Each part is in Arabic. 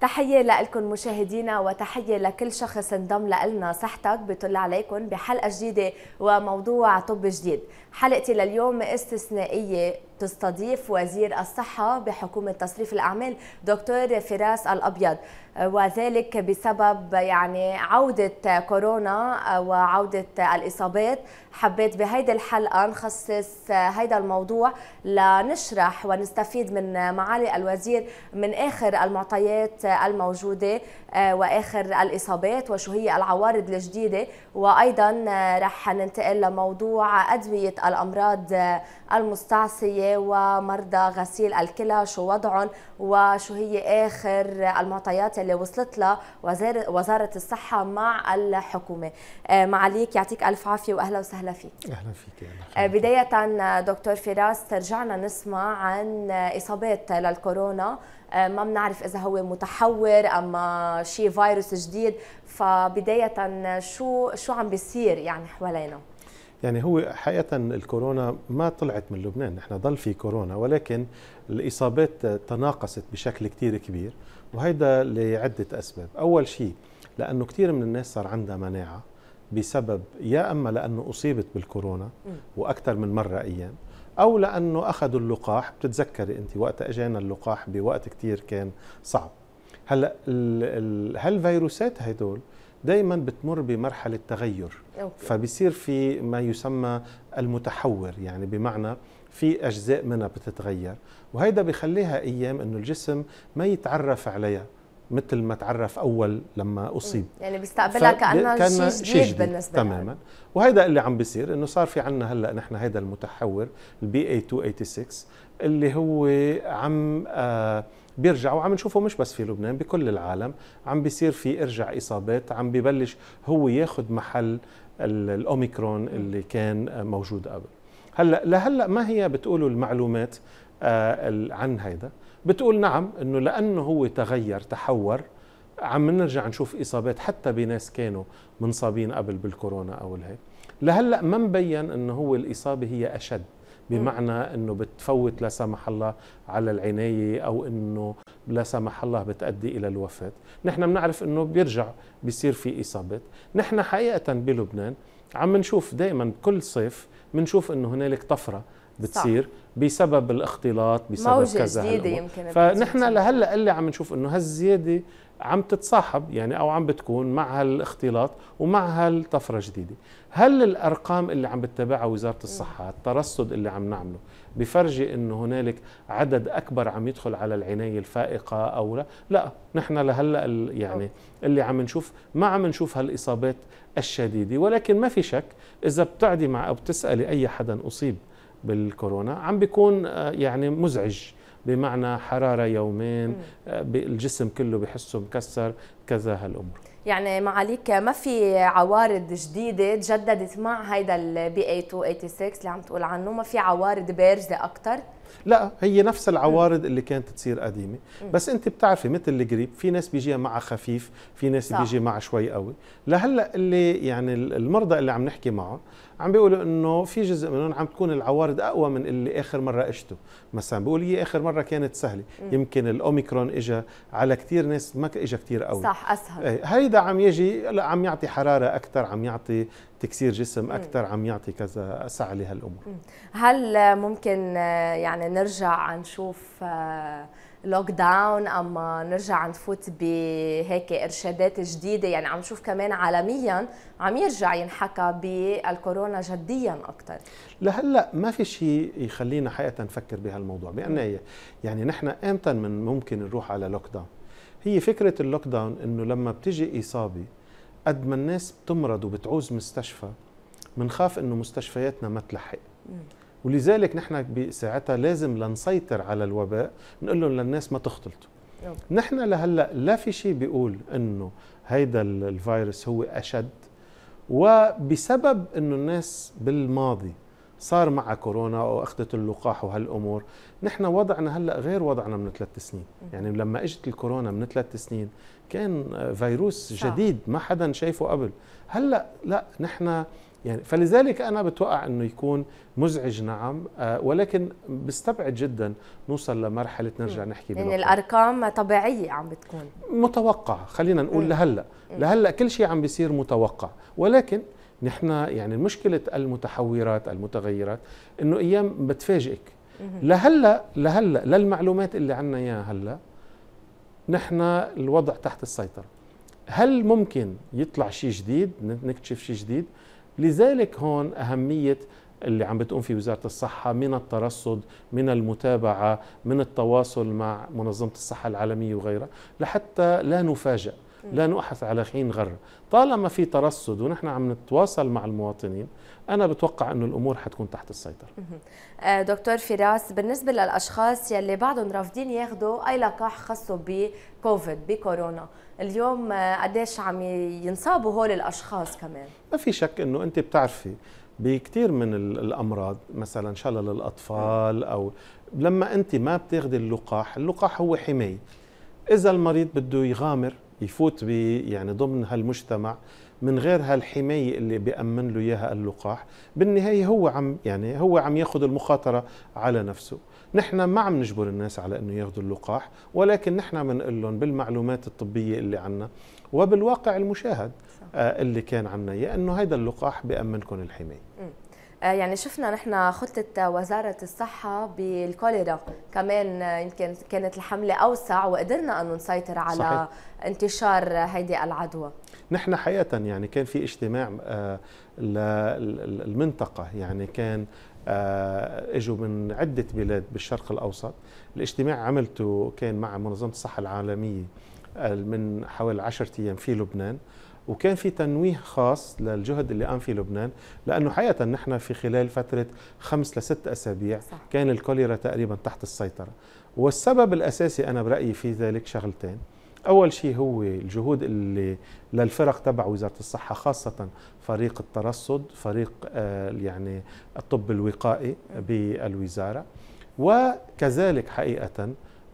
تحية لكم مشاهدينا وتحية لكل شخص انضم لنا صحتك بطل عليكم بحلقة جديدة وموضوع طب جديد حلقتي لليوم استثنائية تستضيف وزير الصحة بحكومة تصريف الأعمال دكتور فراس الأبيض وذلك بسبب يعني عودة كورونا وعودة الإصابات حبيت بهيدي الحلقة نخصص هيدا الموضوع لنشرح ونستفيد من معالي الوزير من آخر المعطيات الموجودة آه، واخر الاصابات وشو هي العوارض الجديده وايضا آه، رح ننتقل لموضوع ادويه الامراض آه، المستعصيه ومرضى غسيل الكلى شو وضعهم وشو هي اخر المعطيات اللي وصلت لها وزاره الصحه مع الحكومه معاليك يعطيك الف عافيه واهلا وسهلا فيك اهلا فيك أهلا بدايه دكتور فراس رجعنا نسمع عن اصابات للكورونا آه، ما بنعرف اذا هو متحور اما شيء فيروس جديد فبدايه شو شو عم بيصير يعني حوالينا يعني هو حقيقة الكورونا ما طلعت من لبنان نحن ضل في كورونا ولكن الإصابات تناقصت بشكل كثير كبير وهيدا لعدة أسباب أول شيء لأنه كثير من الناس صار عندها مناعة بسبب يا اما لانه اصيبت بالكورونا واكثر من مره ايام او لانه اخذوا اللقاح بتتذكري انت وقت اجانا اللقاح بوقت كتير كان صعب هلا هالفيروسات هدول دائما بتمر بمرحله تغير أوكي. فبصير في ما يسمى المتحور يعني بمعنى في اجزاء منها بتتغير وهيدا بخليها ايام انه الجسم ما يتعرف عليها مثل ما تعرف اول لما اصيب يعني بيستقبلها كانها كان شيء جديد, جديد بالنسبه تماما وهيدا اللي عم بيصير انه صار في عنا هلا نحن هيدا المتحور البي اي 286 اللي هو عم آه بيرجع وعم نشوفه مش بس في لبنان بكل العالم عم بيصير في ارجع اصابات عم ببلش هو ياخذ محل الاوميكرون اللي كان موجود قبل هلا لهلا ما هي بتقولوا المعلومات آه عن هيدا بتقول نعم انه لانه هو تغير تحور عم نرجع نشوف اصابات حتى بناس كانوا منصابين قبل بالكورونا او الهيك لهلا ما مبين انه هو الاصابه هي اشد بمعنى انه بتفوت لا سمح الله على العنايه او انه لا سمح الله بتؤدي الى الوفاه، نحن بنعرف انه بيرجع بيصير في اصابات، نحن حقيقه بلبنان عم نشوف دائما كل صيف بنشوف انه هنالك طفره بتصير صح. بسبب الاختلاط بسبب موجة كذا جديدة يمكن فنحن لهلا اللي عم نشوف انه هالزياده عم تتصاحب يعني او عم بتكون مع هالاختلاط ومع هالطفره جديده هل الارقام اللي عم بتتبعها وزاره الصحه الترصد اللي عم نعمله بفرجي انه هنالك عدد اكبر عم يدخل على العنايه الفائقه او لا لا نحن لهلا يعني اللي عم نشوف ما عم نشوف هالاصابات الشديده ولكن ما في شك اذا بتعدي مع او بتسالي اي حدا اصيب بالكورونا عم بيكون آه، يعني مزعج بمعنى حراره يومين آه، الجسم كله بحسه مكسر كذا هالامور يعني معاليك ما في عوارض جديده تجددت مع هيدا البي 286 اللي عم تقول عنه ما في عوارض بارزه اكثر لا هي نفس العوارض اللي كانت تصير قديمه بس انت بتعرفي مثل الجريب في ناس بيجيها مع خفيف في ناس صح. بيجي مع شوي قوي لهلا اللي يعني المرضى اللي عم نحكي معهم عم بيقولوا انه في جزء منهم عم تكون العوارض اقوى من اللي اخر مره اجته مثلا بيقول هي اخر مره كانت سهله م. يمكن الاوميكرون اجى على كثير ناس ما اجى كثير قوي صح اسهل إيه، هيدا عم يجي لا عم يعطي حراره اكثر عم يعطي تكسير جسم اكثر عم يعطي كذا اسعى لهالامور هل ممكن آه، يعني نرجع نشوف لوك داون اما نرجع نفوت بهيك ارشادات جديده يعني عم نشوف كمان عالميا عم يرجع ينحكى بالكورونا جديا اكثر لهلا ما في شيء يخلينا حقيقه نفكر بهالموضوع بانه يعني نحن امتى من ممكن نروح على لوك داون هي فكره اللوك داون انه لما بتجي اصابه قد ما الناس بتمرض وبتعوز مستشفى بنخاف انه مستشفياتنا ما تلحق ولذلك نحن بساعتها لازم لنسيطر على الوباء نقول لهم للناس ما تختلطوا نحن لهلا لا في شيء بيقول انه هيدا الفيروس هو اشد وبسبب انه الناس بالماضي صار مع كورونا واخذت اللقاح وهالامور نحن وضعنا هلا غير وضعنا من ثلاث سنين يعني لما اجت الكورونا من ثلاث سنين كان فيروس جديد ما حدا شايفه قبل هلا لا نحن يعني فلذلك انا بتوقع انه يكون مزعج نعم آه، ولكن بستبعد جدا نوصل لمرحله نرجع نحكي يعني الارقام طبيعيه عم بتكون متوقعه خلينا نقول لهلا لهلا كل شيء عم بيصير متوقع ولكن نحن يعني مشكله المتحورات المتغيرات انه ايام بتفاجئك لهلا لهلا للمعلومات اللي عندنا اياها هلا نحن الوضع تحت السيطره هل ممكن يطلع شيء جديد نكتشف شيء جديد لذلك هون اهميه اللي عم بتقوم فيه وزاره الصحه من الترصد من المتابعه من التواصل مع منظمه الصحه العالميه وغيرها لحتى لا نفاجئ لا نؤحث على حين غر طالما في ترصد ونحن عم نتواصل مع المواطنين انا بتوقع انه الامور حتكون تحت السيطره آه، دكتور فراس بالنسبه للاشخاص يلي بعضهم رافضين ياخذوا اي لقاح خاصه بكوفيد بكورونا اليوم آه، قديش عم ينصابوا هول الاشخاص كمان ما في شك انه انت بتعرفي بكثير من الامراض مثلا شلل الاطفال او لما انت ما بتاخذي اللقاح اللقاح هو حمايه اذا المريض بده يغامر يفوت يعني ضمن هالمجتمع من غير هالحماية اللي بيأمن له إياها اللقاح بالنهاية هو عم يعني هو عم ياخذ المخاطرة على نفسه نحن ما عم نجبر الناس على انه ياخذوا اللقاح ولكن نحن بنقول لهم بالمعلومات الطبيه اللي عندنا وبالواقع المشاهد صح. آه، اللي كان عنا اياه انه هذا اللقاح بيأمنكم الحمايه آه، يعني شفنا نحن خطة وزارة الصحة بالكوليرا كمان آه، يمكن كانت الحملة أوسع وقدرنا أنه نسيطر على صحيح. انتشار هيدي العدوى نحن حقيقة يعني كان في اجتماع آه، للمنطقة يعني كان اجوا من عدة بلاد بالشرق الأوسط الاجتماع عملته كان مع منظمة الصحة العالمية من حوالي 10 أيام في لبنان وكان في تنويه خاص للجهد اللي قام فيه لبنان لانه حقيقه نحن في خلال فتره خمس لست اسابيع صح. كان الكوليرا تقريبا تحت السيطره والسبب الاساسي انا برايي في ذلك شغلتين اول شيء هو الجهود اللي للفرق تبع وزاره الصحه خاصه فريق الترصد فريق آه، يعني الطب الوقائي بالوزاره وكذلك حقيقه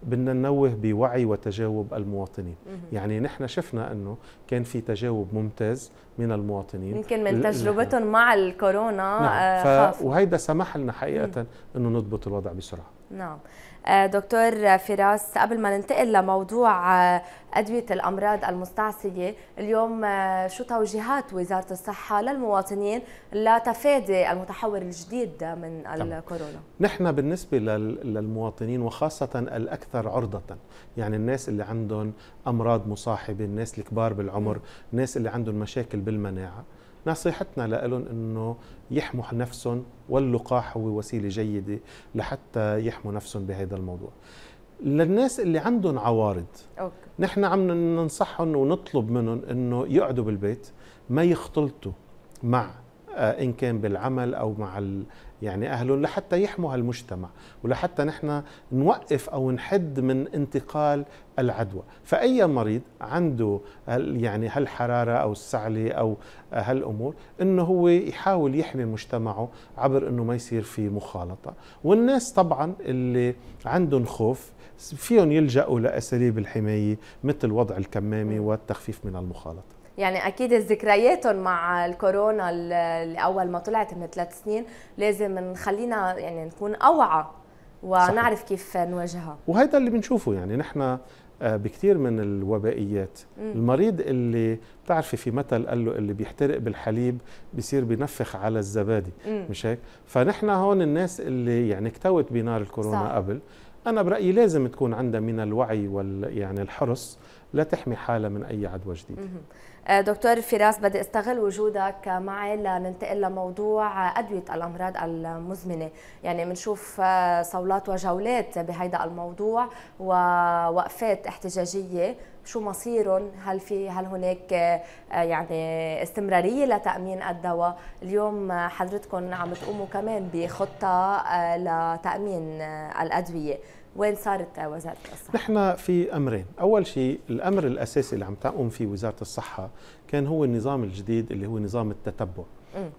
بدنا ننوه بوعي وتجاوب المواطنين يعني نحن شفنا انه كان في تجاوب ممتاز من المواطنين يمكن من تجربتهم مع الكورونا نعم. آه، ف... وهيدا سمح لنا حقيقه انه نضبط الوضع بسرعه نعم دكتور فراس قبل ما ننتقل لموضوع آه، أدوية الأمراض المستعصية اليوم آه، شو توجيهات وزارة الصحة للمواطنين لتفادي المتحور الجديد من الكورونا نحن بالنسبة للمواطنين وخاصة الأكثر عرضة يعني الناس اللي عندهم أمراض مصاحبة الناس الكبار بالعمر الناس اللي عندهم مشاكل بالمناعة نصيحتنا لهم انه يحموا نفسهم واللقاح هو وسيله جيده لحتى يحموا نفسهم بهذا الموضوع للناس اللي عندهم عوارض أوكي. نحن عم ننصحهم ونطلب منهم انه يقعدوا بالبيت ما يختلطوا مع آه، ان كان بالعمل او مع يعني أهلهم لحتى يحموا هالمجتمع ولحتى نحن نوقف أو نحد من انتقال العدوى فأي مريض عنده هل يعني هالحرارة أو السعلة أو هالأمور أنه هو يحاول يحمي مجتمعه عبر أنه ما يصير في مخالطة والناس طبعا اللي عندهم خوف فيهم يلجأوا لأساليب الحماية مثل وضع الكمامة والتخفيف من المخالطة يعني اكيد ذكرياتهم مع الكورونا اللي اول ما طلعت من ثلاث سنين لازم نخلينا يعني نكون اوعى ونعرف صحيح. كيف نواجهها وهذا اللي بنشوفه يعني نحن آه، بكثير من الوبائيات م. المريض اللي بتعرفي في مثل قال له اللي بيحترق بالحليب بصير بنفخ على الزبادي م. مش هيك فنحن هون الناس اللي يعني اكتوت بنار الكورونا صح. قبل انا برايي لازم تكون عندها من الوعي وال يعني الحرص لا تحمي حالها من اي عدوى جديده آه، دكتور فراس بدي استغل وجودك معي لننتقل لموضوع أدوية الأمراض المزمنة يعني بنشوف آه، صولات وجولات بهيدا الموضوع ووقفات احتجاجية شو مصيرهم هل في هل هناك آه، يعني استمراريه لتامين الدواء اليوم آه، حضرتكم عم تقوموا كمان بخطه آه، لتامين الادويه وين صارت وزاره الصحه نحن في امرين اول شيء الامر الاساسي اللي عم تقوم فيه وزاره الصحه كان هو النظام الجديد اللي هو نظام التتبع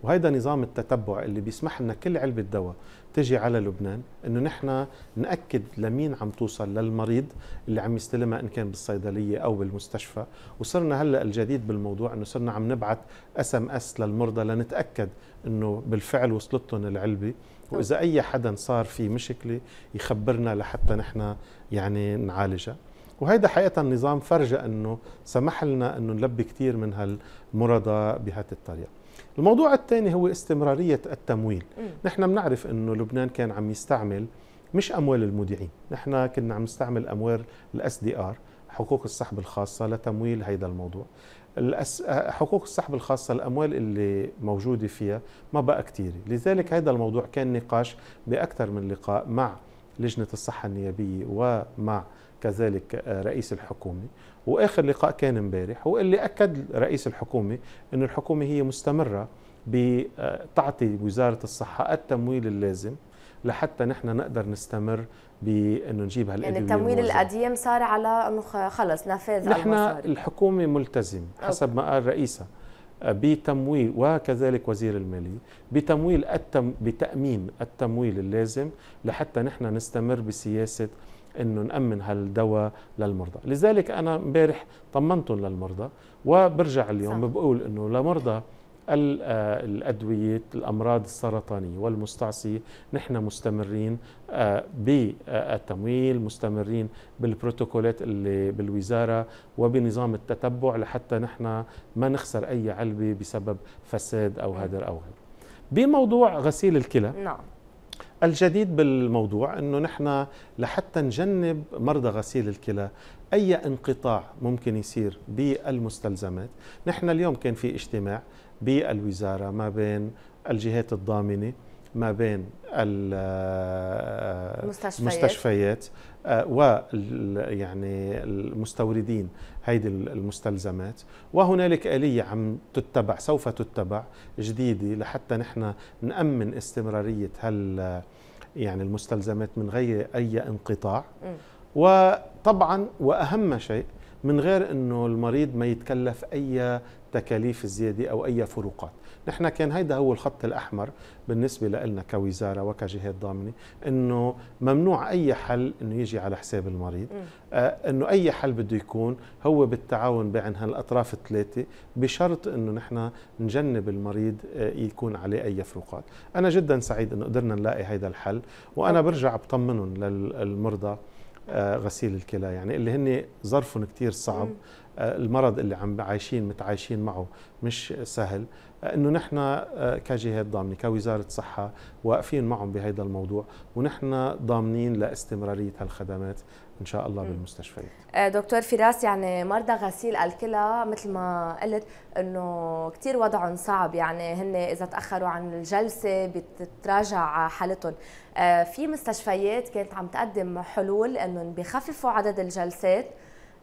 وهيدا نظام التتبع اللي بيسمح لنا كل علبه دواء تجي على لبنان انه نحن ناكد لمين عم توصل للمريض اللي عم يستلمها ان كان بالصيدليه او بالمستشفى وصرنا هلا الجديد بالموضوع انه صرنا عم نبعث اس ام اس للمرضى لنتاكد انه بالفعل وصلتهم العلبه واذا اي حدا صار في مشكله يخبرنا لحتى نحن يعني نعالجها وهيدا حقيقة النظام فرجى أنه سمح لنا أنه نلبي كثير من هالمرضى بهذه الطريقة الموضوع الثاني هو استمرارية التمويل م. نحن بنعرف أنه لبنان كان عم يستعمل مش أموال المودعين نحن كنا عم نستعمل أموال الاس دي ار حقوق السحب الخاصة لتمويل هذا الموضوع حقوق السحب الخاصة الأموال اللي موجودة فيها ما بقى كتير لذلك هذا الموضوع كان نقاش بأكثر من لقاء مع لجنة الصحة النيابية ومع كذلك رئيس الحكومة وآخر لقاء كان امبارح واللي أكد رئيس الحكومة أن الحكومة هي مستمرة بتعطي وزارة الصحة التمويل اللازم لحتى نحن نقدر نستمر بانه نجيب هالادويه يعني التمويل القديم صار على انه خلص نفاذ نحن الحكومه ملتزم حسب ما قال رئيسها بتمويل وكذلك وزير المالية بتمويل التم بتأمين التمويل اللازم لحتى نحن نستمر بسياسة انه نامن هالدواء للمرضى لذلك انا امبارح طمنتهم للمرضى وبرجع اليوم بقول انه لمرضى آه، الأدوية الأمراض السرطانية والمستعصية نحن مستمرين آه، بالتمويل مستمرين بالبروتوكولات اللي بالوزارة وبنظام التتبع لحتى نحن ما نخسر أي علبة بسبب فساد أو هدر أو هدر بموضوع غسيل الكلى نعم الجديد بالموضوع انه نحن لحتى نجنب مرضى غسيل الكلى اي انقطاع ممكن يصير بالمستلزمات نحن اليوم كان في اجتماع بالوزاره ما بين الجهات الضامنه ما بين المستشفيات آه، و يعني المستوردين هيدي المستلزمات وهنالك آلية عم تتبع سوف تتبع جديدة لحتى نحن نأمن استمرارية هال يعني المستلزمات من غير أي انقطاع وطبعا وأهم شيء من غير انه المريض ما يتكلف اي تكاليف زياده او اي فروقات، نحن كان هيدا هو الخط الاحمر بالنسبه لنا كوزاره وكجهات ضامنه انه ممنوع اي حل انه يجي على حساب المريض، آه انه اي حل بده يكون هو بالتعاون بين هالاطراف الثلاثه بشرط انه نحن نجنب المريض آه يكون عليه اي فروقات، انا جدا سعيد انه قدرنا نلاقي هيدا الحل وانا برجع بطمنهم للمرضى آه، غسيل الكلى يعني اللي هن ظرفهم كثير صعب آه، المرض اللي عم عايشين متعايشين معه مش سهل آه، انه نحن كجهات ضامنه كوزاره صحه واقفين معهم بهذا الموضوع ونحن ضامنين لاستمراريه هالخدمات ان شاء الله بالمستشفيات آه، دكتور فراس يعني مرضى غسيل الكلى مثل ما قلت انه كثير وضعهم صعب يعني هن اذا تاخروا عن الجلسه بتتراجع حالتهم آه، في مستشفيات كانت عم تقدم حلول انهم بخففوا عدد الجلسات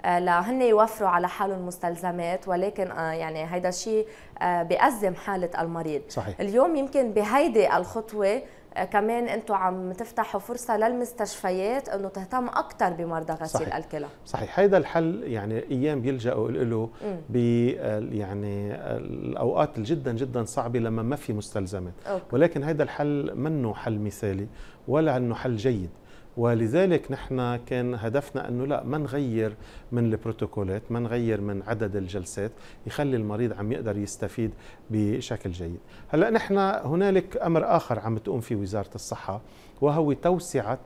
آه، لهن يوفروا على حالهم مستلزمات ولكن يعني هيدا الشيء بأزم حالة المريض صحيح. اليوم يمكن بهيدي الخطوة آه، كمان انتم عم تفتحوا فرصه للمستشفيات انه تهتم اكثر بمرضى غسيل الكلى صحيح هيدا الحل يعني ايام بيلجأوا له ب يعني الاوقات جدا جدا صعبه لما ما في مستلزمات ولكن هيدا الحل منه حل مثالي ولا انه حل جيد ولذلك نحن كان هدفنا انه لا ما نغير من البروتوكولات ما نغير من عدد الجلسات يخلي المريض عم يقدر يستفيد بشكل جيد هلا نحن هنالك امر اخر عم تقوم فيه وزاره الصحه وهو توسعه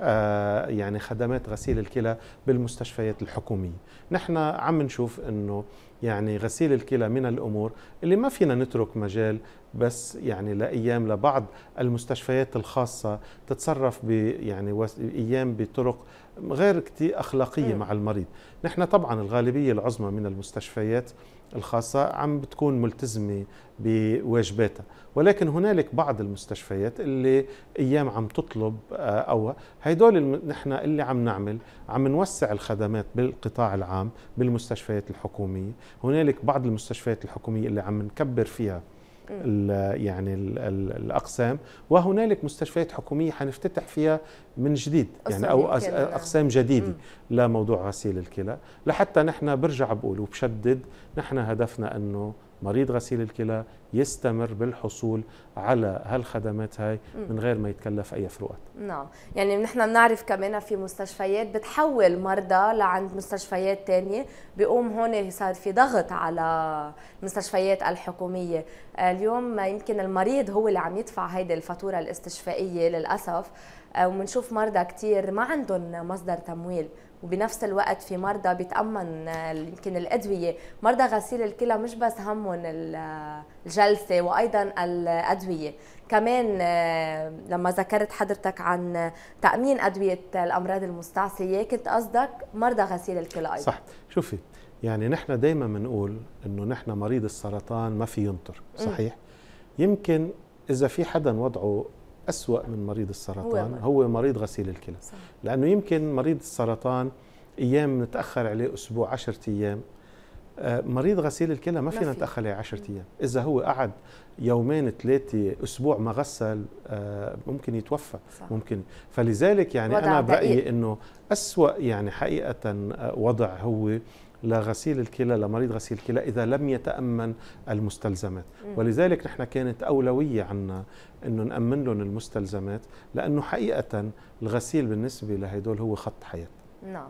آه، يعني خدمات غسيل الكلى بالمستشفيات الحكوميه نحن عم نشوف انه يعني غسيل الكلى من الامور اللي ما فينا نترك مجال بس يعني لايام لبعض المستشفيات الخاصه تتصرف ب يعني ايام بطرق غير كتير اخلاقيه م. أيوة. مع المريض نحن طبعا الغالبيه العظمى من المستشفيات الخاصة عم بتكون ملتزمة بواجباتها ولكن هنالك بعض المستشفيات اللي ايام عم تطلب آه، او هيدول نحن اللي عم نعمل عم نوسع الخدمات بالقطاع العام بالمستشفيات الحكوميه هنالك بعض المستشفيات الحكوميه اللي عم نكبر فيها يعني الـ الـ الاقسام وهنالك مستشفيات حكوميه حنفتتح فيها من جديد يعني او آه. اقسام جديده لموضوع غسيل الكلى لحتى نحن برجع بقول وبشدد نحن هدفنا انه مريض غسيل الكلى يستمر بالحصول على هالخدمات هاي من غير ما يتكلف اي فروقات نعم يعني نحن بنعرف كمان في مستشفيات بتحول مرضى لعند مستشفيات تانية بيقوم هون صار في ضغط على المستشفيات الحكوميه آه، اليوم يمكن المريض هو اللي عم يدفع هيدي الفاتوره الاستشفائيه للاسف آه، ومنشوف مرضى كثير ما عندهم مصدر تمويل وبنفس الوقت في مرضى بيتامن آه، يمكن الادويه مرضى غسيل الكلى مش بس همهم آه، الجلسه وايضا الادويه كمان آه، لما ذكرت حضرتك عن تامين ادويه الامراض المستعصيه كنت قصدك مرضى غسيل الكلى ايضا صح شوفي يعني نحن دائما بنقول انه نحن مريض السرطان ما في ينطر صحيح م. يمكن اذا في حدا وضعه أسوأ من مريض السرطان هو, هو مريض غسيل الكلى صح. لأنه يمكن مريض السرطان أيام نتأخر عليه أسبوع 10 أيام آه، مريض غسيل الكلى ما فينا نتأخر عليه 10 أيام إذا هو قعد يومين ثلاثة أسبوع ما غسل آه، ممكن يتوفى صح. ممكن فلذلك يعني أنا برأيي أنه أسوأ يعني حقيقة آه، وضع هو لغسيل الكلى لمريض غسيل الكلى اذا لم يتامن المستلزمات ولذلك نحن كانت اولويه عنا انه نامن لهم المستلزمات لانه حقيقه الغسيل بالنسبه لهدول هو خط حياه نعم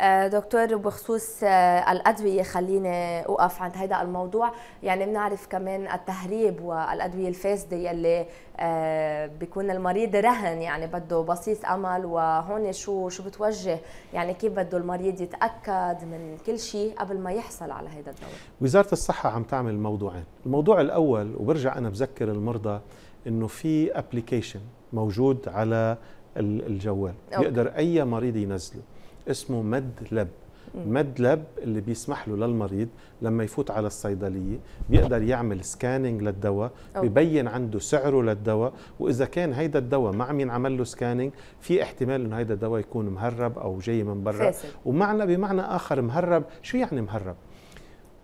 آه، دكتور بخصوص آه، الأدوية خليني أوقف عند هذا الموضوع يعني بنعرف كمان التهريب والأدوية الفاسدة يلي آه، بيكون المريض رهن يعني بده بسيط أمل وهون شو شو بتوجه يعني كيف بده المريض يتأكد من كل شيء قبل ما يحصل على هذا الدواء وزارة الصحة عم تعمل موضوعين الموضوع الأول وبرجع أنا بذكر المرضى انه في ابلكيشن موجود على الجوال أوكي. يقدر اي مريض ينزله اسمه مد لب مد لب اللي بيسمح له للمريض لما يفوت على الصيدلية بيقدر يعمل سكاننج للدواء ببين عنده سعره للدواء وإذا كان هيدا الدواء مع مين عمل له سكاننج في احتمال أنه هيدا الدواء يكون مهرب أو جاي من برا ومعنى بمعنى آخر مهرب شو يعني مهرب؟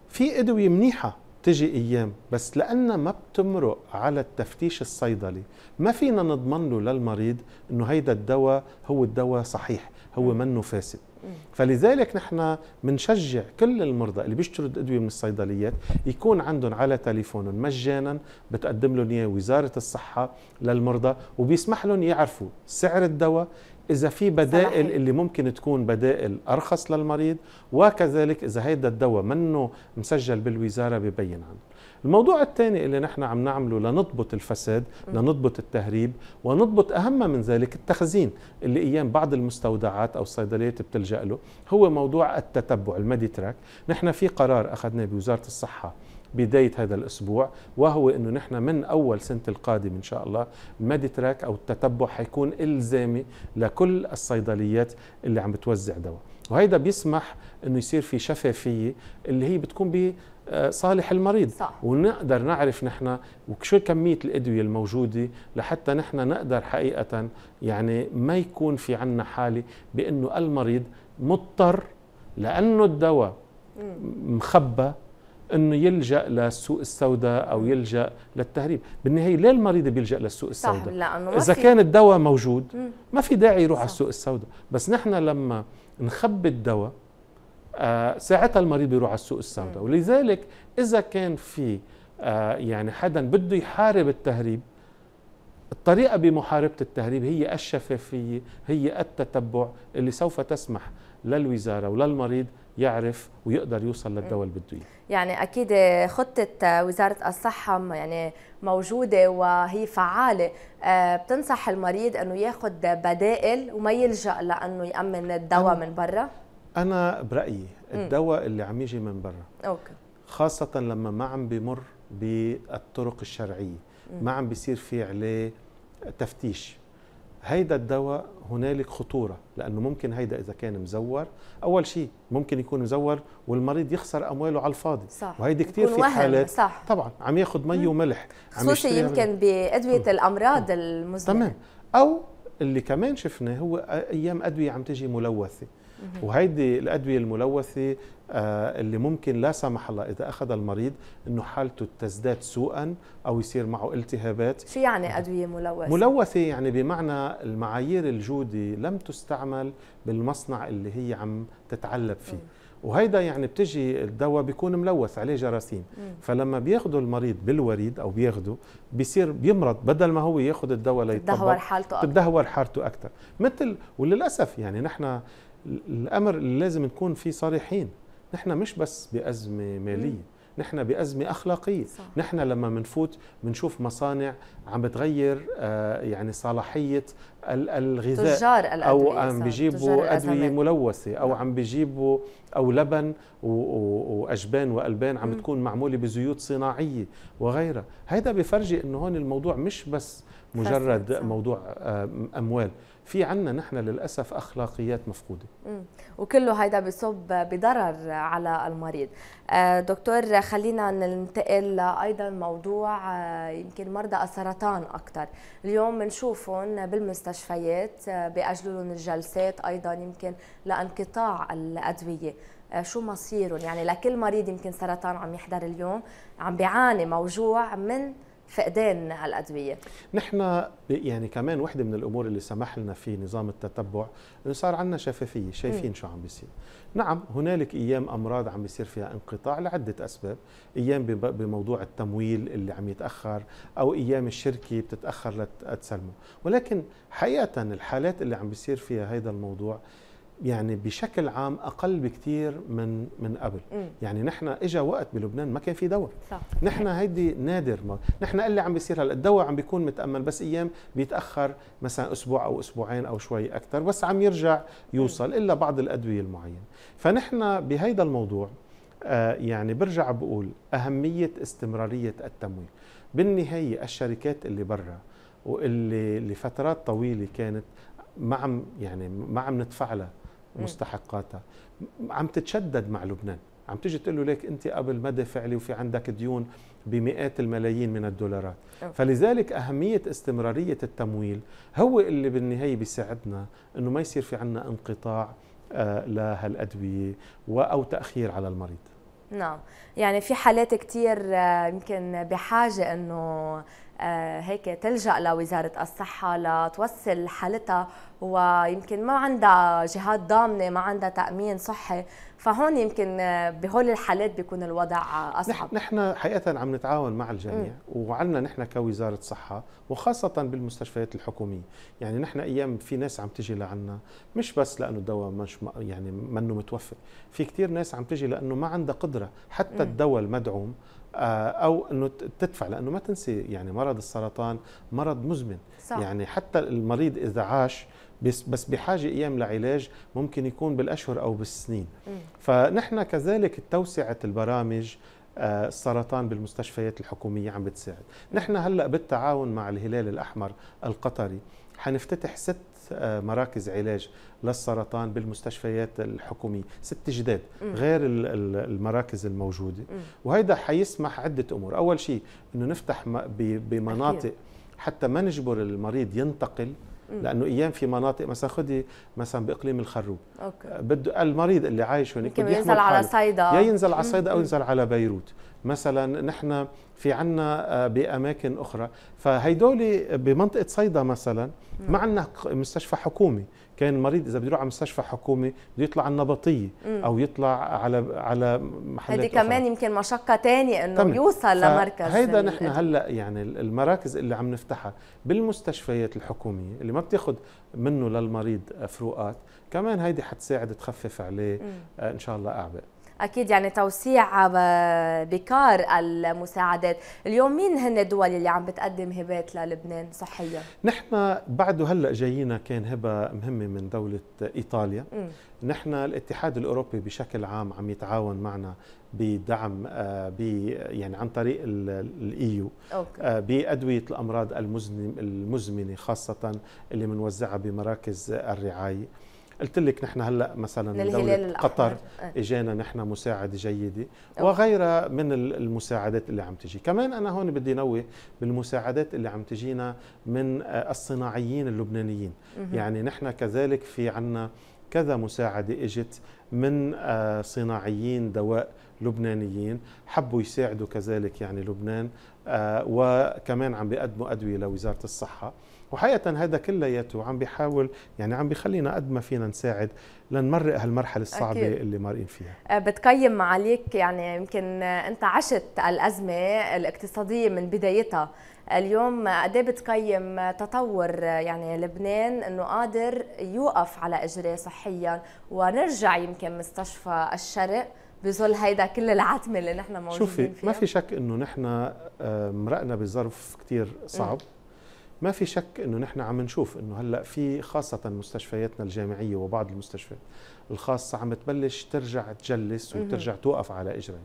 في أدوية منيحة تجي ايام بس لانها ما بتمرق على التفتيش الصيدلي ما فينا نضمن له للمريض انه هيدا الدواء هو الدواء صحيح هو منه فاسد فلذلك نحن بنشجع كل المرضى اللي بيشتروا الادويه من الصيدليات يكون عندهم على تليفونهم مجانا بتقدم لهم اياه وزاره الصحه للمرضى وبيسمح لهم يعرفوا سعر الدواء اذا في بدائل صحيح. اللي ممكن تكون بدائل ارخص للمريض وكذلك اذا هيدا الدواء منه مسجل بالوزاره ببين عنه الموضوع الثاني اللي نحن عم نعمله لنضبط الفساد لنضبط التهريب ونضبط اهم من ذلك التخزين اللي ايام بعض المستودعات او الصيدليات بتلجا له هو موضوع التتبع الميدي تراك نحن في قرار اخذناه بوزاره الصحه بداية هذا الأسبوع وهو أنه نحن من أول سنة القادمة إن شاء الله الميدي تراك أو التتبع حيكون إلزامي لكل الصيدليات اللي عم بتوزع دواء وهيدا بيسمح انه يصير في شفافيه اللي هي بتكون بصالح المريض صح. ونقدر نعرف نحن وشو كميه الادويه الموجوده لحتى نحن نقدر حقيقه يعني ما يكون في عنا حاله بانه المريض مضطر لانه الدواء مخبى انه يلجا للسوق السوداء او يلجا للتهريب بالنهايه ليه المريض بيلجا للسوق السوداء صح لانه اذا كان الدواء موجود ما في داعي يروح على السوق السوداء بس نحن لما نخبي الدواء آه ساعتها المريض بيروح على السوق السوداء ولذلك اذا كان في آه يعني حدا بده يحارب التهريب الطريقه بمحاربه التهريب هي الشفافيه هي التتبع اللي سوف تسمح للوزاره وللمريض يعرف ويقدر يوصل للدواء اللي بده اياه. يعني اكيد خطه وزاره الصحه يعني موجوده وهي فعاله آه، بتنصح المريض انه ياخذ بدائل وما يلجا لانه يامن الدواء من برا؟ انا برايي الدواء اللي عم يجي من برا اوكي خاصه لما ما عم بمر بالطرق الشرعيه ما عم بيصير في عليه تفتيش هيدا الدواء هنالك خطوره لانه ممكن هيدا اذا كان مزور اول شيء ممكن يكون مزور والمريض يخسر امواله على الفاضي صح وهيدي كثير في حالات صح طبعا عم ياخذ مي وملح خصوصي يمكن بادويه الامراض المزمنه تمام او اللي كمان شفناه هو ايام ادويه عم تجي ملوثه وهيدي الادويه الملوثه آه، اللي ممكن لا سمح الله اذا اخذ المريض انه حالته تزداد سوءا او يصير معه التهابات شو يعني ادويه ملوثه ملوثه يعني بمعنى المعايير الجوده لم تستعمل بالمصنع اللي هي عم تتعلب فيه وهيدا يعني بتجي الدواء بيكون ملوث عليه جراثيم فلما بياخذوا المريض بالوريد او بياخذوا بيصير بيمرض بدل ما هو ياخذ الدواء ليتدهور حالته اكثر بتدهور حالته اكثر مثل وللاسف يعني نحن الامر اللي لازم نكون فيه صريحين نحن مش بس بازمه ماليه نحن بأزمة أخلاقية صح. نحن لما بنفوت بنشوف مصانع عم بتغير آه، يعني صلاحية الغذاء تجار الأدوية أو عم بيجيبوا أدوية ملوثة أو نعم. عم بيجيبوا أو لبن وأجبان وألبان عم بتكون معمولة بزيوت صناعية وغيرها هذا بفرجي أنه هون الموضوع مش بس مجرد موضوع آه، أموال في عنا نحن للأسف أخلاقيات مفقودة وكله هيدا بصب بضرر على المريض آه، دكتور خلينا ننتقل لأيضا موضوع آه، يمكن مرضى السرطان أكثر اليوم بنشوفهم بالمستشفيات آه، بأجلوا لهم الجلسات أيضا يمكن لانقطاع الأدوية شو مصيرهم يعني لكل مريض يمكن سرطان عم يحضر اليوم عم بيعاني موجوع من فقدان الادويه نحن يعني كمان وحده من الامور اللي سمح لنا في نظام التتبع انه صار عندنا شفافيه شايفين م. شو عم بيصير نعم هنالك ايام امراض عم بيصير فيها انقطاع لعده اسباب ايام بموضوع التمويل اللي عم يتاخر او ايام الشركه بتتاخر لتسلمه ولكن حقيقه الحالات اللي عم بيصير فيها هذا الموضوع يعني بشكل عام اقل بكثير من من قبل م. يعني نحن اجى وقت بلبنان ما كان في دواء نحن هيدي نادر ما نحن اللي عم بيصير هلا الدواء عم بيكون متامن بس ايام بيتاخر مثلا اسبوع او اسبوعين او شوي اكثر بس عم يرجع يوصل م. الا بعض الادويه المعينه فنحن بهيدا الموضوع آه يعني برجع بقول اهميه استمراريه التمويل بالنهايه الشركات اللي برا واللي لفترات طويله كانت ما عم يعني ما عم ندفع لها مستحقاتها عم تتشدد مع لبنان عم تيجي تقول له ليك انت قبل ما دافع وفي عندك ديون بمئات الملايين من الدولارات أوكي. فلذلك اهميه استمراريه التمويل هو اللي بالنهايه بيساعدنا انه ما يصير في عندنا انقطاع آه، لهالادويه او تاخير على المريض نعم يعني في حالات كثير آه، يمكن بحاجه انه آه، هيك تلجأ لوزارة الصحة لتوصل حالتها ويمكن ما عندها جهات ضامنة ما عندها تأمين صحي فهون يمكن آه، بهول الحالات بيكون الوضع أصعب نحن حقيقة عم نتعاون مع الجميع وعندنا نحن كوزارة صحة وخاصة بالمستشفيات الحكومية يعني نحن أيام في ناس عم تجي لعنا مش بس لأنه الدواء مش يعني منه متوفر في كثير ناس عم تجي لأنه ما عندها قدرة حتى الدواء المدعوم آه، او انه تدفع لانه ما تنسي يعني مرض السرطان مرض مزمن صح. يعني حتى المريض اذا عاش بس بس بحاجه ايام لعلاج ممكن يكون بالاشهر او بالسنين م. فنحن كذلك توسعه البرامج السرطان بالمستشفيات الحكومية عم بتساعد نحن هلأ بالتعاون مع الهلال الأحمر القطري حنفتتح ست آه، مراكز علاج للسرطان بالمستشفيات الحكومية ست جداد غير المراكز الموجودة وهذا حيسمح عدة أمور أول شيء أنه نفتح بمناطق حتى ما نجبر المريض ينتقل لانه ايام في مناطق مثلا خدي مثلا باقليم الخروب أه، بده المريض اللي عايش هناك ينزل على صيدا يا ينزل على صيدا او ينزل على بيروت مثلا نحن في عنا آه، بأماكن أخرى فهيدول بمنطقة صيدا مثلا ما عندنا مستشفى حكومي كان المريض اذا بده يروح على مستشفى حكومي بده يطلع على النبطيه او يطلع على على محلات هذه كمان يمكن مشقه ثانيه انه تمام. يوصل لمركز هيدا نحن هلا يعني المراكز اللي عم نفتحها بالمستشفيات الحكوميه اللي ما بتاخذ منه للمريض فروقات كمان هيدي حتساعد تخفف عليه مم. آه، ان شاء الله اعباء اكيد يعني توسيع آه، بكار المساعدات اليوم مين هن الدول اللي عم بتقدم هبات للبنان صحيا نحن بعده هلا جايينا كان هبه مهمه من دوله ايطاليا م. نحن الاتحاد الاوروبي بشكل عام عم يتعاون معنا بدعم آه، ب يعني عن طريق الايو آه، بادويه الامراض المزمنه خاصه اللي بنوزعها بمراكز الرعايه قلت لك نحن هلا مثلا دولة قطر آه. اجانا نحن مساعده جيده وغيرها من المساعدات اللي عم تجي كمان انا هون بدي نوه بالمساعدات اللي عم تجينا من آه، الصناعيين اللبنانيين يعني نحن كذلك في عنا كذا مساعدة إجت من آه، صناعيين دواء لبنانيين حبوا يساعدوا كذلك يعني لبنان آه، وكمان عم بيقدموا ادويه لوزاره الصحه وحقيقه هذا كلياته عم بيحاول يعني عم بيخلينا قد ما فينا نساعد لنمرق هالمرحله الصعبه أكيد. اللي مارقين فيها آه، بتقيم عليك يعني يمكن انت عشت الازمه الاقتصاديه من بدايتها اليوم قد إيه بتقيم تطور يعني لبنان انه قادر يوقف على اجريه صحيا ونرجع يمكن مستشفى الشرق بظل هيدا كل العتمه اللي نحن موجودين شوفي فيها. ما في شك انه نحن آه، مرقنا بظرف كثير صعب ما في شك انه نحن عم نشوف انه هلا في خاصه مستشفياتنا الجامعيه وبعض المستشفيات الخاصه عم تبلش ترجع تجلس وترجع توقف على اجرين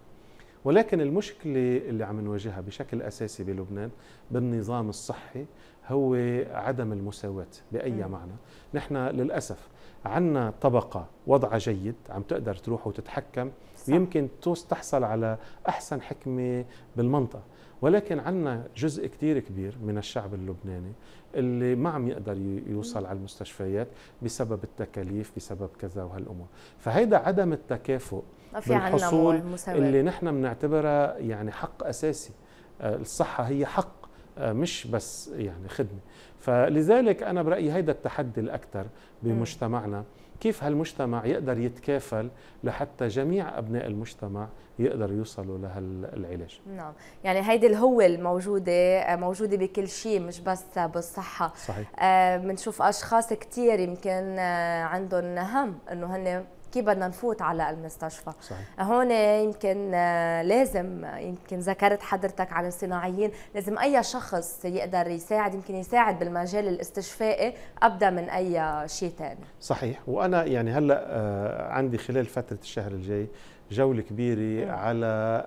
ولكن المشكله اللي عم نواجهها بشكل اساسي بلبنان بالنظام الصحي هو عدم المساواه باي معنى نحن للاسف عندنا طبقة وضعها جيد عم تقدر تروح وتتحكم صح. ويمكن تحصل على أحسن حكمة بالمنطقة ولكن عندنا جزء كتير كبير من الشعب اللبناني اللي ما عم يقدر يوصل على المستشفيات بسبب التكاليف بسبب كذا وهالامور فهيدا عدم التكافؤ بالحصول اللي نحن بنعتبرها يعني حق اساسي آه، الصحه هي حق آه، مش بس يعني خدمه فلذلك انا برايي هيدا التحدي الاكثر بمجتمعنا كيف هالمجتمع يقدر يتكافل لحتى جميع ابناء المجتمع يقدروا يوصلوا لهالعلاج نعم يعني هيدي الهوة الموجودة آه، موجودة بكل شيء مش بس بالصحة صحيح بنشوف آه أشخاص كثير يمكن آه، عندهم هم أنه هن كيف بدنا نفوت على المستشفى صحيح. هون يمكن آه، لازم آه، يمكن ذكرت حضرتك عن الصناعيين لازم اي شخص يقدر يساعد يمكن يساعد بالمجال الاستشفائي ابدا من اي شيء ثاني صحيح وانا يعني هلا آه، عندي خلال فتره الشهر الجاي جوله كبيره على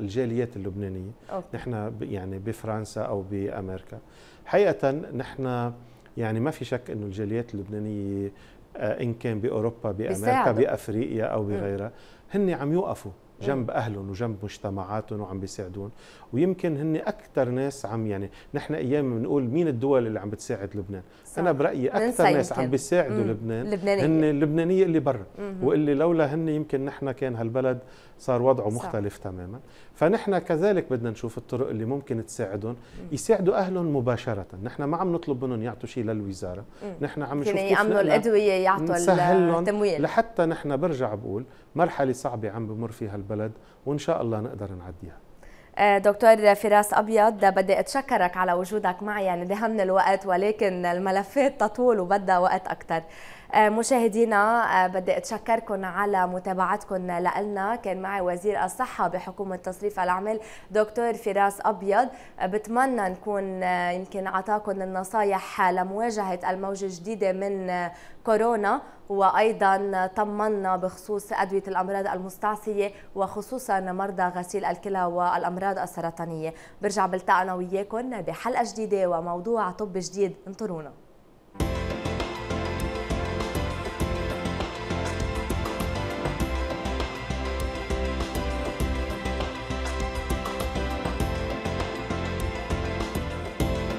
الجاليات اللبنانيه أوكي. نحن يعني بفرنسا او بامريكا حقيقه نحن يعني ما في شك انه الجاليات اللبنانيه آه، ان كان باوروبا بامريكا بافريقيا او بغيرها هن عم يوقفوا جنب اهلهم وجنب مجتمعاتهم وعم بيساعدون ويمكن هن اكثر ناس عم يعني نحن ايام بنقول مين الدول اللي عم بتساعد لبنان صح. انا برايي اكثر ناس يمكن. عم بيساعدوا لبنان اللبنانية. هن اللبنانيه اللي برا واللي لولا هن يمكن نحن كان هالبلد صار وضعه مختلف تماما فنحن كذلك بدنا نشوف الطرق اللي ممكن تساعدهم يساعدوا اهلهم مباشره نحن ما عم نطلب منهم يعطوا شيء للوزاره نحن عم نشوف كيف يعملوا الادويه يعطوا التمويل لحتى نحن برجع بقول مرحله صعبه عم بمر فيها البلد وان شاء الله نقدر نعديها آه، دكتور فراس ابيض بدي اتشكرك على وجودك معي يعني دهمنا الوقت ولكن الملفات تطول وبدها وقت اكثر آه، مشاهدينا آه، بدي اتشكركم على متابعتكم لنا كان معي وزير الصحه بحكومه تصريف الاعمال دكتور فراس ابيض آه، بتمنى نكون يمكن اعطاكم النصايح لمواجهه الموجه الجديده من كورونا وايضا طمنا بخصوص ادويه الامراض المستعصيه وخصوصا مرضى غسيل الكلى والامراض السرطانيه برجع بلتقى انا وياكم بحلقه جديده وموضوع طب جديد انطرونا